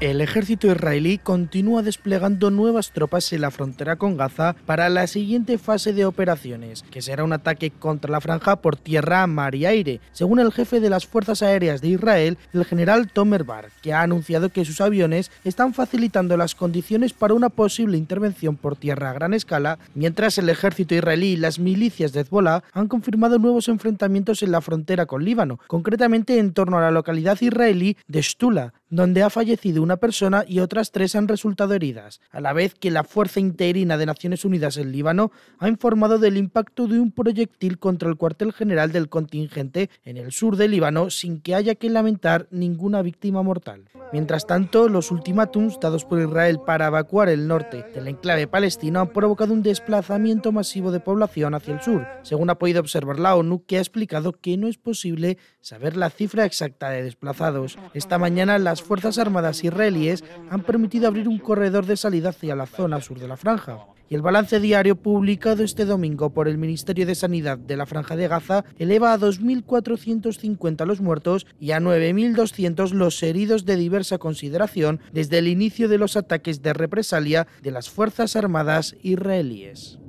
El ejército israelí continúa desplegando nuevas tropas en la frontera con Gaza para la siguiente fase de operaciones, que será un ataque contra la franja por tierra, mar y aire, según el jefe de las Fuerzas Aéreas de Israel, el general Tomer Bar, que ha anunciado que sus aviones están facilitando las condiciones para una posible intervención por tierra a gran escala, mientras el ejército israelí y las milicias de Hezbollah han confirmado nuevos enfrentamientos en la frontera con Líbano, concretamente en torno a la localidad israelí de Stula, donde ha fallecido una persona y otras tres han resultado heridas, a la vez que la Fuerza Interina de Naciones Unidas en Líbano ha informado del impacto de un proyectil contra el cuartel general del contingente en el sur de Líbano sin que haya que lamentar ninguna víctima mortal. Mientras tanto, los ultimátums dados por Israel para evacuar el norte del enclave palestino han provocado un desplazamiento masivo de población hacia el sur, según ha podido observar la ONU, que ha explicado que no es posible saber la cifra exacta de desplazados. Esta mañana las Fuerzas Armadas israelíes han permitido abrir un corredor de salida hacia la zona sur de la franja. Y el balance diario publicado este domingo por el Ministerio de Sanidad de la Franja de Gaza eleva a 2.450 los muertos y a 9.200 los heridos de diversa consideración desde el inicio de los ataques de represalia de las Fuerzas Armadas israelíes.